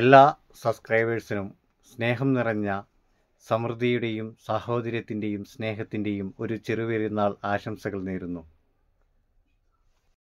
എല്ലാ സബ്സ്ക്രൈബേഴ്സിനും സ്നേഹം നിറഞ്ഞ സമൃദ്ധിയുടെയും സാഹോദര്യത്തിൻ്റെയും സ്നേഹത്തിൻ്റെയും ഒരു ചെറുപെരുന്നാൾ ആശംസകൾ നേരുന്നു